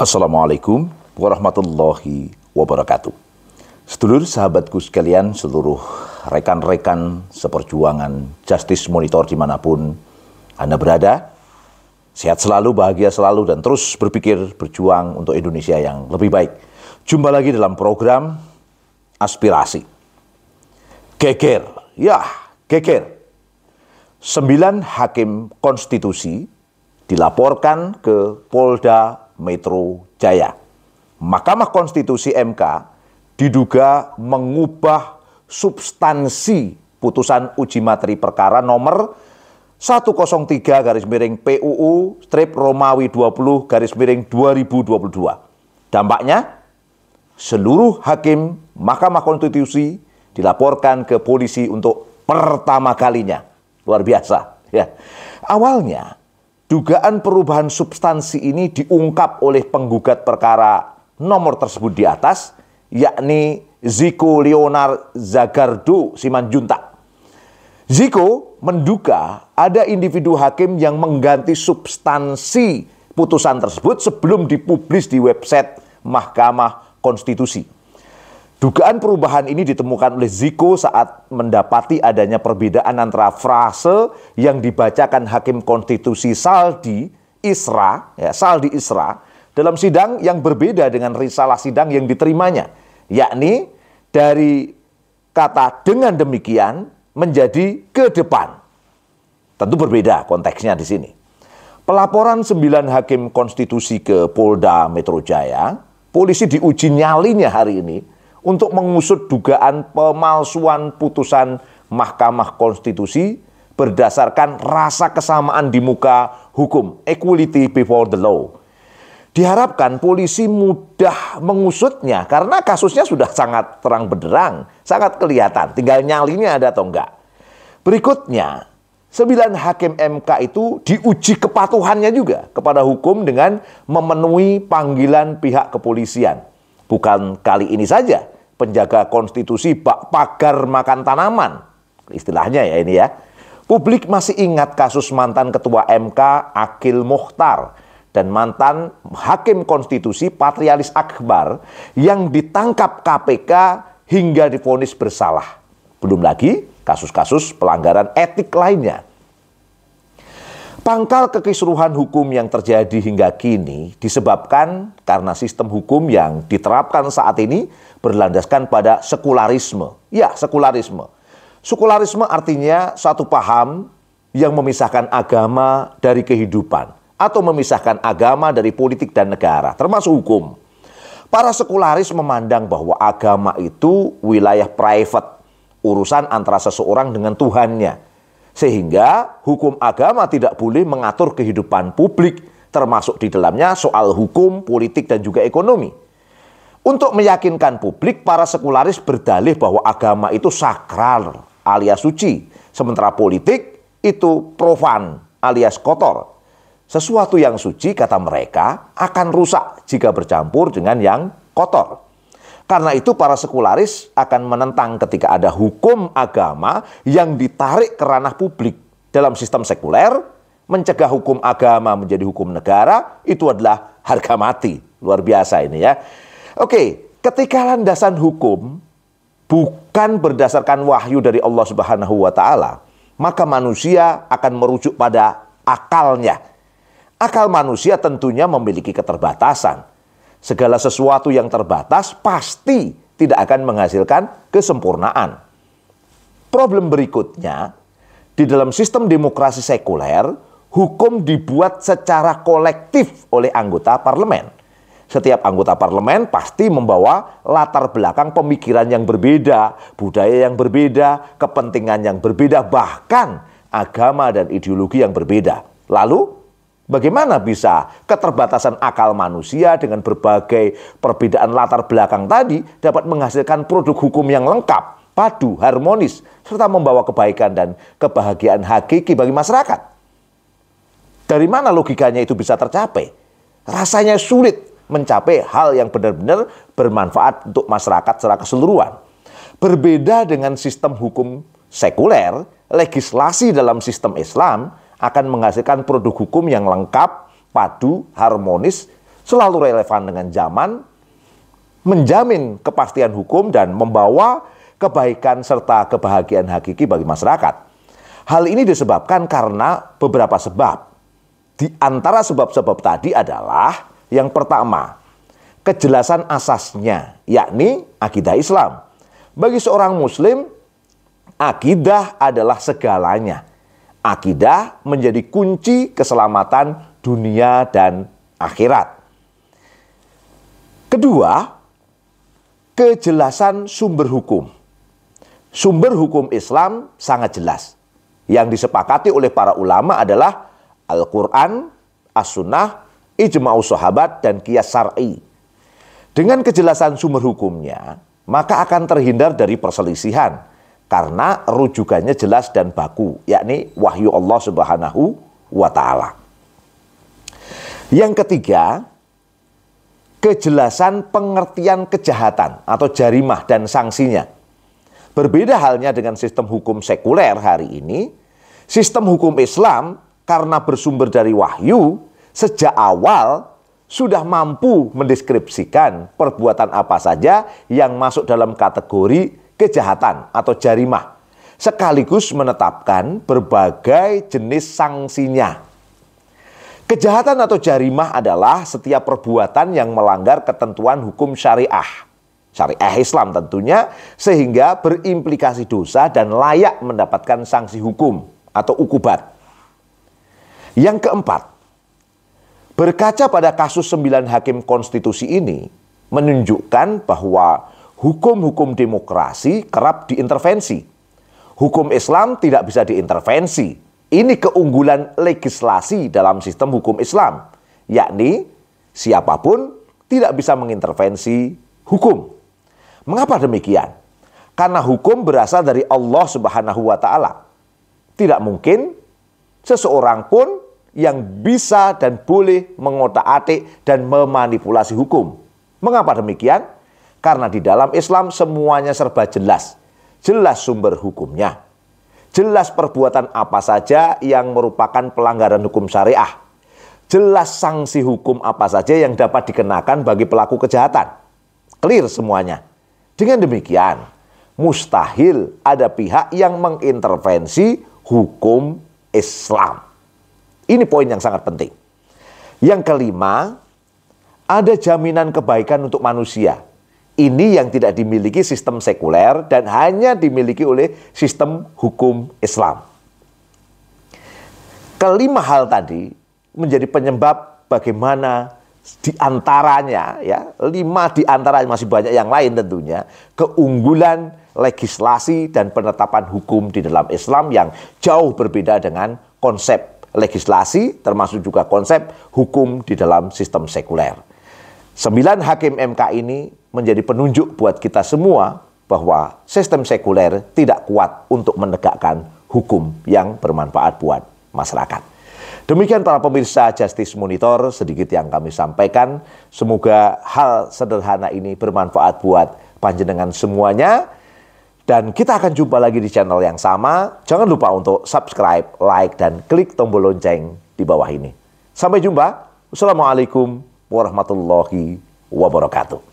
Assalamualaikum warahmatullahi wabarakatuh. Sedulur sahabatku sekalian, seluruh rekan-rekan seperjuangan Justice Monitor dimanapun Anda berada, sehat selalu, bahagia selalu, dan terus berpikir berjuang untuk Indonesia yang lebih baik. Jumpa lagi dalam program Aspirasi. Geger, ya geger. Sembilan hakim konstitusi dilaporkan ke Polda Metro Jaya. Mahkamah Konstitusi MK diduga mengubah substansi putusan uji materi perkara nomor 103 garis miring PUU strip Romawi 20 garis miring 2022. Dampaknya seluruh hakim Mahkamah Konstitusi dilaporkan ke polisi untuk pertama kalinya. Luar biasa ya. Awalnya Dugaan perubahan substansi ini diungkap oleh penggugat perkara nomor tersebut di atas, yakni Ziko Leonard Zagardo Simanjuntak. Ziko menduga ada individu hakim yang mengganti substansi putusan tersebut sebelum dipublis di website Mahkamah Konstitusi. Dugaan perubahan ini ditemukan oleh Ziko saat mendapati adanya perbedaan antara frase yang dibacakan Hakim Konstitusi Saldi Isra, ya, Saldi Isra, dalam sidang yang berbeda dengan risalah sidang yang diterimanya, yakni dari kata dengan demikian menjadi ke depan. Tentu berbeda konteksnya di sini. Pelaporan sembilan hakim konstitusi ke Polda Metro Jaya, polisi diuji nyalinya hari ini untuk mengusut dugaan pemalsuan putusan Mahkamah Konstitusi berdasarkan rasa kesamaan di muka hukum, equality before the law. Diharapkan polisi mudah mengusutnya karena kasusnya sudah sangat terang benderang, sangat kelihatan, tinggal nyalinya ada atau enggak. Berikutnya, sembilan hakim MK itu diuji kepatuhannya juga kepada hukum dengan memenuhi panggilan pihak kepolisian. Bukan kali ini saja, penjaga konstitusi bak pagar makan tanaman. Istilahnya ya ini ya. Publik masih ingat kasus mantan ketua MK Akil Mukhtar dan mantan hakim konstitusi Patrialis Akbar yang ditangkap KPK hingga difonis bersalah. Belum lagi kasus-kasus pelanggaran etik lainnya. Pangkal kekisruhan hukum yang terjadi hingga kini disebabkan karena sistem hukum yang diterapkan saat ini berlandaskan pada sekularisme. Ya, sekularisme. Sekularisme artinya satu paham yang memisahkan agama dari kehidupan atau memisahkan agama dari politik dan negara, termasuk hukum. Para sekularis memandang bahwa agama itu wilayah private, urusan antara seseorang dengan Tuhannya sehingga hukum agama tidak boleh mengatur kehidupan publik, termasuk di dalamnya soal hukum, politik, dan juga ekonomi. Untuk meyakinkan publik, para sekularis berdalih bahwa agama itu sakral alias suci, sementara politik itu profan alias kotor. Sesuatu yang suci, kata mereka, akan rusak jika bercampur dengan yang kotor. Karena itu para sekularis akan menentang ketika ada hukum agama yang ditarik ke ranah publik. Dalam sistem sekuler, mencegah hukum agama menjadi hukum negara itu adalah harga mati. Luar biasa ini ya. Oke, ketika landasan hukum bukan berdasarkan wahyu dari Allah Subhanahu wa taala, maka manusia akan merujuk pada akalnya. Akal manusia tentunya memiliki keterbatasan. Segala sesuatu yang terbatas pasti tidak akan menghasilkan kesempurnaan. Problem berikutnya, di dalam sistem demokrasi sekuler, hukum dibuat secara kolektif oleh anggota parlemen. Setiap anggota parlemen pasti membawa latar belakang pemikiran yang berbeda, budaya yang berbeda, kepentingan yang berbeda, bahkan agama dan ideologi yang berbeda. Lalu, Bagaimana bisa keterbatasan akal manusia dengan berbagai perbedaan latar belakang tadi dapat menghasilkan produk hukum yang lengkap, padu, harmonis, serta membawa kebaikan dan kebahagiaan hakiki bagi masyarakat? Dari mana logikanya itu bisa tercapai? Rasanya sulit mencapai hal yang benar-benar bermanfaat untuk masyarakat secara keseluruhan. Berbeda dengan sistem hukum sekuler, legislasi dalam sistem Islam akan menghasilkan produk hukum yang lengkap, padu, harmonis, selalu relevan dengan zaman, menjamin kepastian hukum dan membawa kebaikan serta kebahagiaan hakiki bagi masyarakat. Hal ini disebabkan karena beberapa sebab. Di antara sebab-sebab tadi adalah yang pertama, kejelasan asasnya, yakni akidah Islam. Bagi seorang muslim, akidah adalah segalanya. Akidah menjadi kunci keselamatan dunia dan akhirat. Kedua, kejelasan sumber hukum. Sumber hukum Islam sangat jelas. Yang disepakati oleh para ulama adalah Al-Quran, As-Sunnah, Ijma'u Sahabat, dan Qiyas Sar'i. Dengan kejelasan sumber hukumnya, maka akan terhindar dari perselisihan karena rujukannya jelas dan baku, yakni wahyu Allah Subhanahu wa taala. Yang ketiga, kejelasan pengertian kejahatan atau jarimah dan sanksinya. Berbeda halnya dengan sistem hukum sekuler hari ini, sistem hukum Islam karena bersumber dari wahyu sejak awal sudah mampu mendeskripsikan perbuatan apa saja yang masuk dalam kategori kejahatan atau jarimah, sekaligus menetapkan berbagai jenis sanksinya. Kejahatan atau jarimah adalah setiap perbuatan yang melanggar ketentuan hukum syariah. Syariah Islam tentunya sehingga berimplikasi dosa dan layak mendapatkan sanksi hukum atau ukubat. Yang keempat, berkaca pada kasus sembilan hakim konstitusi ini menunjukkan bahwa hukum-hukum demokrasi kerap diintervensi. Hukum Islam tidak bisa diintervensi. Ini keunggulan legislasi dalam sistem hukum Islam, yakni siapapun tidak bisa mengintervensi hukum. Mengapa demikian? Karena hukum berasal dari Allah Subhanahu wa taala. Tidak mungkin seseorang pun yang bisa dan boleh mengotak-atik dan memanipulasi hukum. Mengapa demikian? Karena di dalam Islam semuanya serba jelas. Jelas sumber hukumnya. Jelas perbuatan apa saja yang merupakan pelanggaran hukum syariah. Jelas sanksi hukum apa saja yang dapat dikenakan bagi pelaku kejahatan. Clear semuanya. Dengan demikian, mustahil ada pihak yang mengintervensi hukum Islam. Ini poin yang sangat penting. Yang kelima, ada jaminan kebaikan untuk manusia ini yang tidak dimiliki sistem sekuler dan hanya dimiliki oleh sistem hukum Islam. Kelima hal tadi menjadi penyebab bagaimana di antaranya ya lima di diantaranya masih banyak yang lain tentunya keunggulan legislasi dan penetapan hukum di dalam Islam yang jauh berbeda dengan konsep legislasi termasuk juga konsep hukum di dalam sistem sekuler. Sembilan hakim MK ini menjadi penunjuk buat kita semua bahwa sistem sekuler tidak kuat untuk menegakkan hukum yang bermanfaat buat masyarakat. Demikian para pemirsa Justice Monitor sedikit yang kami sampaikan. Semoga hal sederhana ini bermanfaat buat panjenengan semuanya. Dan kita akan jumpa lagi di channel yang sama. Jangan lupa untuk subscribe, like, dan klik tombol lonceng di bawah ini. Sampai jumpa. Wassalamualaikum warahmatullahi wabarakatuh.